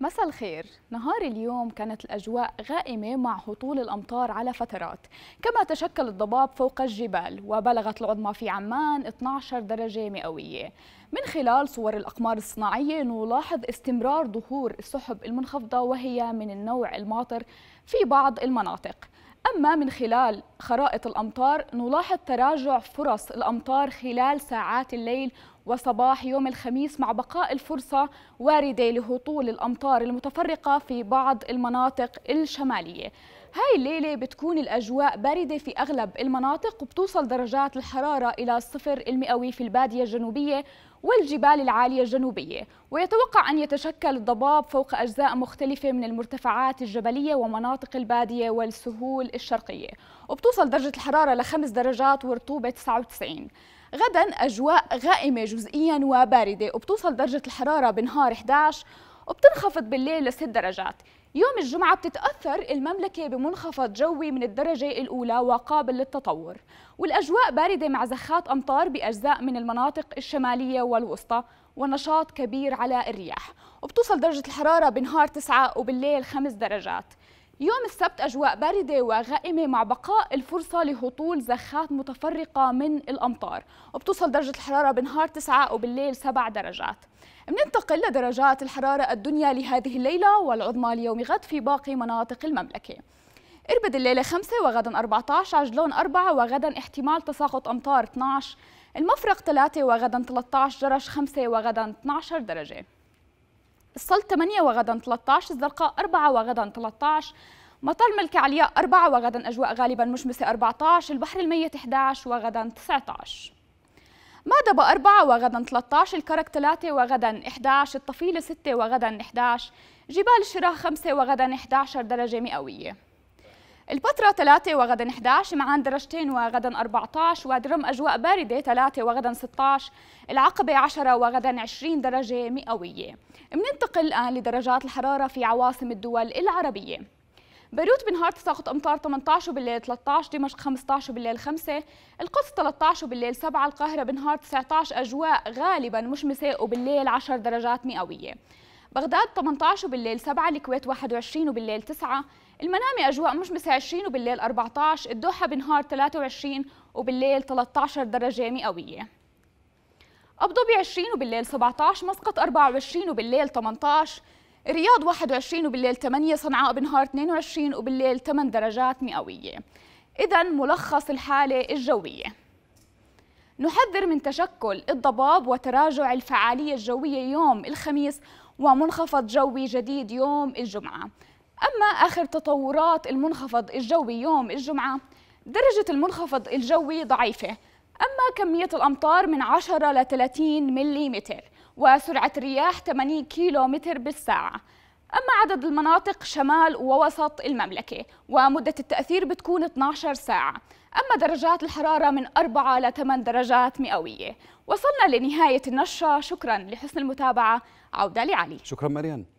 مساء الخير نهار اليوم كانت الأجواء غائمة مع هطول الأمطار على فترات كما تشكل الضباب فوق الجبال وبلغت العظمى في عمان 12 درجة مئوية من خلال صور الأقمار الصناعية نلاحظ استمرار ظهور السحب المنخفضة وهي من النوع الماطر في بعض المناطق أما من خلال خرائط الأمطار نلاحظ تراجع فرص الأمطار خلال ساعات الليل وصباح يوم الخميس مع بقاء الفرصة واردة لهطول الأمطار المتفرقة في بعض المناطق الشمالية هاي الليلة بتكون الأجواء باردة في أغلب المناطق وبتوصل درجات الحرارة إلى الصفر المئوي في البادية الجنوبية والجبال العالية الجنوبية ويتوقع أن يتشكل الضباب فوق أجزاء مختلفة من المرتفعات الجبلية ومناطق البادية والسهول الشرقية وبتوصل درجة الحرارة لخمس درجات ورطوبة 99 غدا أجواء غائمة جزئيا وباردة وبتوصل درجة الحرارة بنهار 11 وبتنخفض بالليل لست درجات يوم الجمعة بتتأثر المملكة بمنخفض جوي من الدرجة الأولى وقابل للتطور والأجواء باردة مع زخات أمطار بأجزاء من المناطق الشمالية والوسطى ونشاط كبير على الرياح وبتوصل درجة الحرارة بنهار 9 وبالليل 5 درجات يوم السبت أجواء باردة وغائمة مع بقاء الفرصة لهطول زخات متفرقة من الأمطار وبتوصل درجة الحرارة بنهار 9 وبالليل 7 درجات بننتقل لدرجات الحرارة الدنيا لهذه الليلة والعظمى ليوم غد في باقي مناطق المملكة إربد الليلة 5 وغدا 14 عجلون 4 وغدا احتمال تساقط أمطار 12 المفرق 3 وغدا 13 جرش 5 وغدا 12 درجة الصل 8 وغدا 13 الزرقاء 4 وغدا 13 مطار ملك علياء 4 وغدا أجواء غالبا مشمسة 14 البحر الميت 11 وغدا 19 مادبا 4 وغدا 13 الكرك 3 وغدا 11 الطفيلة 6 وغدا 11 جبال الشراخ 5 وغدا 11 درجة مئوية البتراء 3 وغدا 11 معان درجتين وغدا 14 ودرم أجواء باردة 3 وغدا 16 العقبة 10 وغدا 20 درجة مئوية بننتقل الآن لدرجات الحرارة في عواصم الدول العربية بيروت بنهار تساقط امطار 18 بالليل 13 دمشق 15 بالليل 5 القدس 13 بالليل 7 القاهره بنهار 19 اجواء غالبا مشمسه وبالليل 10 درجات مئويه بغداد 18 وبالليل 7 الكويت 21 وبالليل 9 المنامي أجواء مشمسة 20 وبالليل 14 الدوحة بنهار 23 وبالليل 13 درجة مئوية أبو ظبي 20 وبالليل 17 مسقط 24 وبالليل 18 الرياض 21 وبالليل 8 صنعاء بنهار 22 وبالليل 8 درجات مئوية إذا ملخص الحالة الجوية نحذر من تشكل الضباب وتراجع الفعالية الجوية يوم الخميس ومنخفض جوي جديد يوم الجمعة أما آخر تطورات المنخفض الجوي يوم الجمعة درجة المنخفض الجوي ضعيفة أما كمية الأمطار من 10 إلى 30 ملم وسرعة الرياح 80 كيلو متر بالساعة أما عدد المناطق شمال ووسط المملكة ومدة التأثير بتكون 12 ساعة أما درجات الحرارة من 4 إلى 8 درجات مئوية وصلنا لنهاية النشرة شكرا لحسن المتابعة عودة لعلي شكرا مريم